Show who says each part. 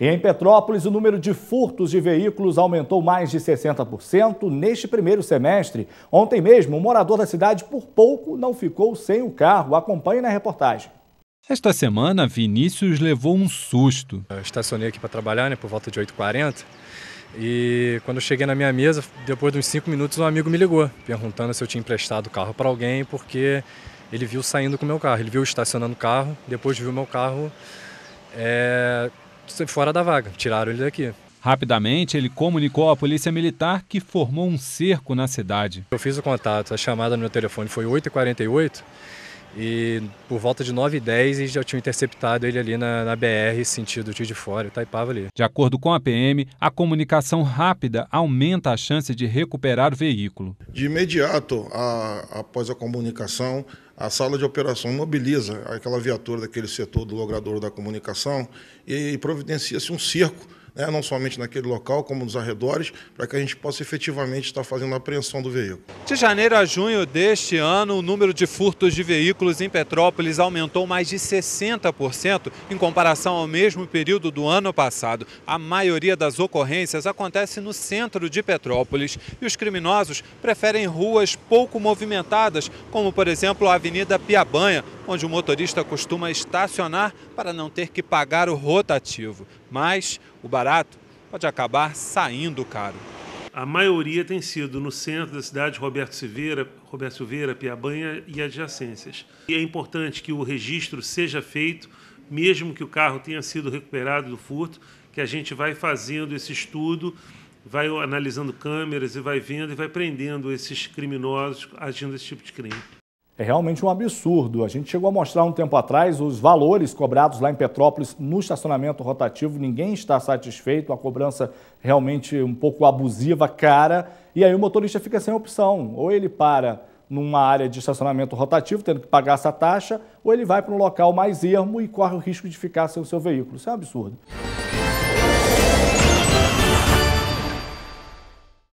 Speaker 1: E em Petrópolis, o número de furtos de veículos aumentou mais de 60% neste primeiro semestre. Ontem mesmo, um morador da cidade por pouco não ficou sem o carro. Acompanhe na
Speaker 2: reportagem. Esta semana, Vinícius levou um susto. Eu estacionei aqui para trabalhar, né, por volta de 8h40. E quando eu cheguei na minha mesa, depois de uns 5 minutos, um amigo me ligou, perguntando se eu tinha emprestado o carro para alguém, porque ele viu saindo com o meu carro. Ele viu estacionando o carro, depois viu meu carro é, fora da vaga, tiraram ele daqui. Rapidamente, ele comunicou à polícia militar que formou um cerco na cidade. Eu fiz o contato, a chamada no meu telefone foi 8h48 e por volta de 9 e 10 eles já tinham interceptado ele ali na, na BR, sentido de Fora, Taipava ali.
Speaker 3: De acordo com a PM, a comunicação rápida aumenta a chance de recuperar o veículo.
Speaker 4: De imediato, a, após a comunicação, a sala de operação mobiliza aquela viatura daquele setor do logradouro da comunicação e providencia-se um circo né, não somente naquele local, como nos arredores, para que a gente possa efetivamente estar fazendo a apreensão do veículo.
Speaker 3: De janeiro a junho deste ano, o número de furtos de veículos em Petrópolis aumentou mais de 60% em comparação ao mesmo período do ano passado. A maioria das ocorrências acontece no centro de Petrópolis e os criminosos preferem ruas pouco movimentadas, como por exemplo a Avenida Piabanha, onde o motorista costuma estacionar para não ter que pagar o rotativo. Mas
Speaker 5: o barato pode acabar saindo caro. A maioria tem sido no centro da cidade, Roberto Silveira, Roberto Silveira, Piabanha e adjacências. E é importante que o registro seja feito, mesmo que o carro tenha sido recuperado do furto, que a gente vai fazendo esse estudo, vai analisando câmeras e vai vendo e vai prendendo esses criminosos agindo esse tipo de crime
Speaker 1: é realmente um absurdo. A gente chegou a mostrar um tempo atrás os valores cobrados lá em Petrópolis no estacionamento rotativo, ninguém está satisfeito, a cobrança realmente um pouco abusiva, cara, e aí o motorista fica sem opção. Ou ele para numa área de estacionamento rotativo, tendo que pagar essa taxa, ou ele vai para um local mais ermo e corre o risco de ficar sem o seu veículo. Isso é um absurdo.